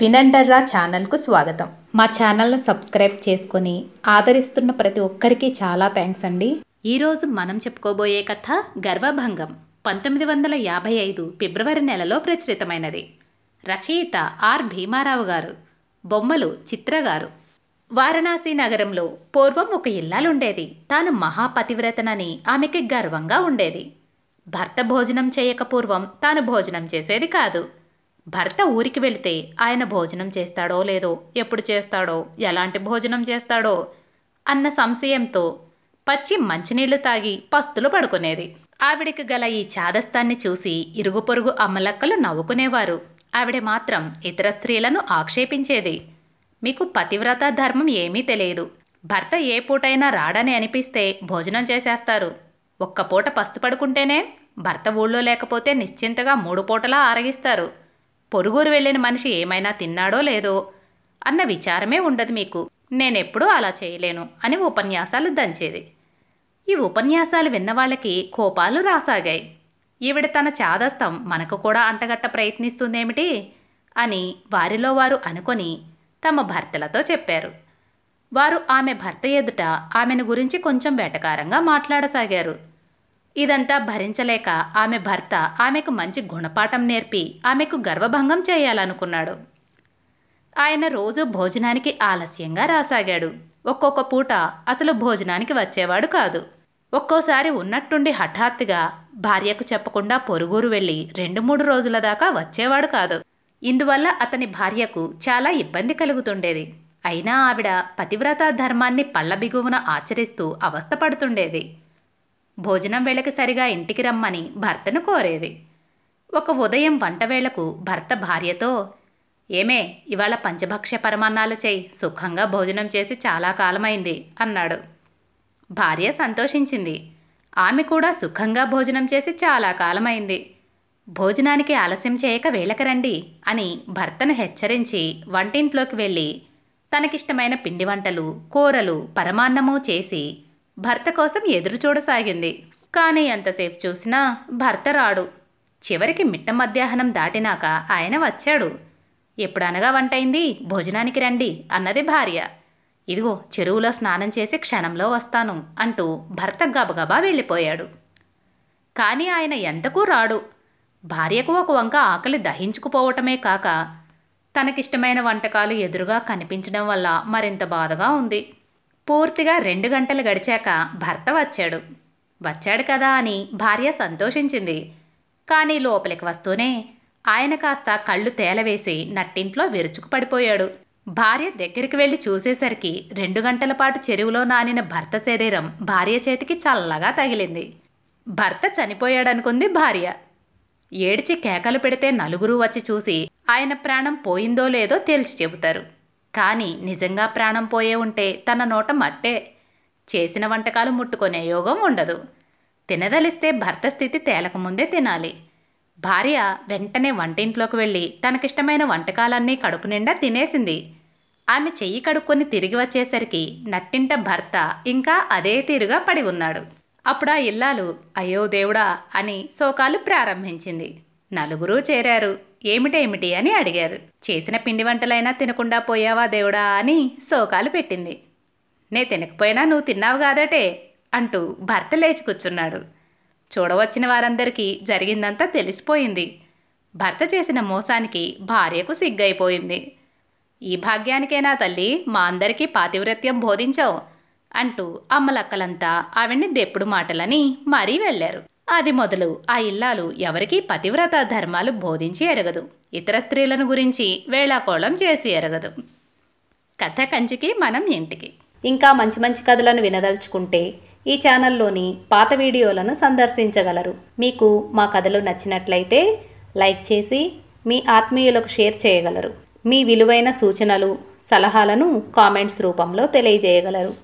వినండర్రా ఛానల్కు స్వాగతం మా ఛానల్ను సబ్స్క్రైబ్ చేసుకుని ఆదరిస్తున్న ప్రతి ఒక్కరికి చాలా థ్యాంక్స్ అండి ఈరోజు మనం చెప్పుకోబోయే కథ గర్వభంగం పంతొమ్మిది వందల యాభై ఐదు ఫిబ్రవరి నెలలో ప్రచురితమైనది రచయిత ఆర్ భీమారావు గారు బొమ్మలు చిత్ర గారు వారణాసి నగరంలో పూర్వం ఒక ఇల్లాలుండేది తాను మహాపతివ్రతనని ఆమెకి గర్వంగా ఉండేది భర్త భోజనం చేయక పూర్వం తాను భోజనం చేసేది కాదు భర్త ఊరికి వెళితే ఆయన భోజనం చేస్తాడో లేదో ఎప్పుడు చేస్తాడో ఎలాంటి భోజనం చేస్తాడో అన్న సంశయంతో పచ్చి మంచినీళ్లు తాగి పస్తులు పడుకునేది ఆవిడికి గల ఈ చాదస్తాన్ని చూసి ఇరుగు పొరుగు అమ్మలక్కలు నవ్వుకునేవారు ఆవిడ మాత్రం ఇతర స్త్రీలను ఆక్షేపించేది మీకు పతివ్రత ధర్మం ఏమీ తెలియదు భర్త ఏ పూటైనా రాడని అనిపిస్తే భోజనం చేసేస్తారు ఒక్క పూట పస్తు పడుకుంటేనే భర్త ఊళ్ళో లేకపోతే నిశ్చింతగా మూడు పూటలా ఆరగిస్తారు పొరుగురు వెళ్ళిన మనిషి ఏమైనా తిన్నాడో లేదో అన్న విచారమే ఉండదు మీకు నేనెప్పుడూ అలా చేయలేను అని ఉపన్యాసాలు దంచేది ఈ ఉపన్యాసాలు విన్నవాళ్ళకి కోపాలు రాసాగాయి ఈవిడ తన చాదస్తం మనకు కూడా అంటగట్ట ప్రయత్నిస్తుందేమిటి అని వారిలో వారు అనుకొని తమ భర్తలతో చెప్పారు వారు ఆమె భర్త ఎదుట ఆమెను గురించి కొంచెం వెటకారంగా మాట్లాడసాగారు ఇదంతా భరించలేక ఆమె భర్త ఆమెకు మంచి గుణపాఠం నేర్పి ఆమెకు గర్వభంగం చేయాలనుకున్నాడు ఆయన రోజు భోజనానికి ఆలస్యంగా రాసాగాడు ఒక్కొక్క పూట అసలు భోజనానికి వచ్చేవాడు కాదు ఒక్కోసారి ఉన్నట్టుండి హఠాత్తుగా భార్యకు చెప్పకుండా పొరుగురు వెళ్ళి రెండు మూడు రోజుల దాకా వచ్చేవాడు కాదు ఇందువల్ల అతని భార్యకు చాలా ఇబ్బంది కలుగుతుండేది అయినా ఆవిడ పతివ్రత ధర్మాన్ని పళ్ళబిగువున ఆచరిస్తూ అవస్థపడుతుండేది భోజనం వేళకి సరిగా ఇంటికి రమ్మని భర్తను కోరేది ఒక ఉదయం వంట వేళకు భర్త భార్యతో ఏమే ఇవాళ పంచభక్ష్య పరమాన్నాలు చేయి సుఖంగా భోజనం చేసి చాలా కాలమైంది అన్నాడు భార్య సంతోషించింది ఆమె కూడా సుఖంగా భోజనం చేసి చాలా కాలమైంది భోజనానికి ఆలస్యం చేయక వేళకి రండి అని భర్తను హెచ్చరించి వంటింట్లోకి వెళ్ళి తనకిష్టమైన పిండి వంటలు కూరలు పరమాన్నము చేసి భర్త కోసం ఎదురు చూడసాగింది కానీ ఎంతసేపు చూసినా భర్త రాడు చివరికి మిట్ట మధ్యాహ్నం దాటినాక ఆయన వచ్చాడు ఎప్పుడనగా వంటైంది భోజనానికి రండి అన్నది భార్య ఇదిగో చెరువులో స్నానం చేసి క్షణంలో వస్తాను అంటూ భర్త గబగబా వెళ్ళిపోయాడు కానీ ఆయన ఎంతకు రాడు భార్యకు ఒక వంక ఆకలి దహించుకుపోవటమే కాక తనకిష్టమైన వంటకాలు ఎదురుగా కనిపించడం వల్ల మరింత బాధగా ఉంది పూర్తిగా రెండు గంటలు గడిచాక భర్త వచ్చాడు వచ్చాడు కదా అని భార్య సంతోషించింది కానీ లోపలికి వస్తూనే ఆయన కాస్త కళ్ళు తేలవేసి నట్టింట్లో విరుచుకు పడిపోయాడు భార్య దగ్గరికి వెళ్ళి చూసేసరికి రెండు గంటల పాటు చెరువులో నానిన భర్త శరీరం భార్య చేతికి చల్లగా తగిలింది భర్త చనిపోయాడనుకుంది భార్య ఏడ్చి కేకలు పెడితే నలుగురు వచ్చి చూసి ఆయన ప్రాణం పోయిందో లేదో తేల్చి చెబుతారు కానీ నిజంగా ప్రాణం పోయే ఉంటే తన నోట మట్టే చేసిన వంటకాలు ముట్టుకునే యోగం ఉండదు తినదలిస్తే భర్త స్థితి తేలకముందే తినాలి భార్య వెంటనే వంటింట్లోకి వెళ్ళి తనకిష్టమైన వంటకాలన్నీ కడుపు నిండా తినేసింది ఆమె చెయ్యి కడుక్కొని తిరిగి వచ్చేసరికి నట్టింట భర్త ఇంకా అదే తీరుగా పడి ఉన్నాడు అప్పుడా ఇల్లాలు అయ్యో దేవుడా అని శోకాలు ప్రారంభించింది నలుగురూ చేరారు ఏమిటేమిటి అని అడిగారు చేసిన పిండి వంటలైనా తినకుండా పోయావా దేవుడా అని శోకాలు పెట్టింది నే తినకపోయినా నువ్వు తిన్నావు కాదటే అంటూ భర్త లేచి కూర్చున్నాడు చూడవచ్చిన వారందరికీ జరిగిందంతా తెలిసిపోయింది భర్త చేసిన మోసానికి భార్యకు సిగ్గైపోయింది ఈ భాగ్యానికైనా తల్లి మా అందరికీ పాతివ్రత్యం బోధించావు అంటూ అమ్మలక్కలంతా ఆవిడ్ని దెప్పుడు మాటలని మరీ వెళ్ళారు అది మొదలు ఆ ఇల్లాలు ఎవరికీ పతివ్రత ధర్మాలు బోధించి ఎరగదు ఇతర స్త్రీలను గురించి వేళాకోళం చేసి ఎరగదు కథ కంచికి మనం ఇంటికి ఇంకా మంచి మంచి కథలను వినదలుచుకుంటే ఈ ఛానల్లోని పాత వీడియోలను సందర్శించగలరు మీకు మా కథలు నచ్చినట్లయితే లైక్ చేసి మీ ఆత్మీయులకు షేర్ చేయగలరు మీ విలువైన సూచనలు సలహాలను కామెంట్స్ రూపంలో తెలియజేయగలరు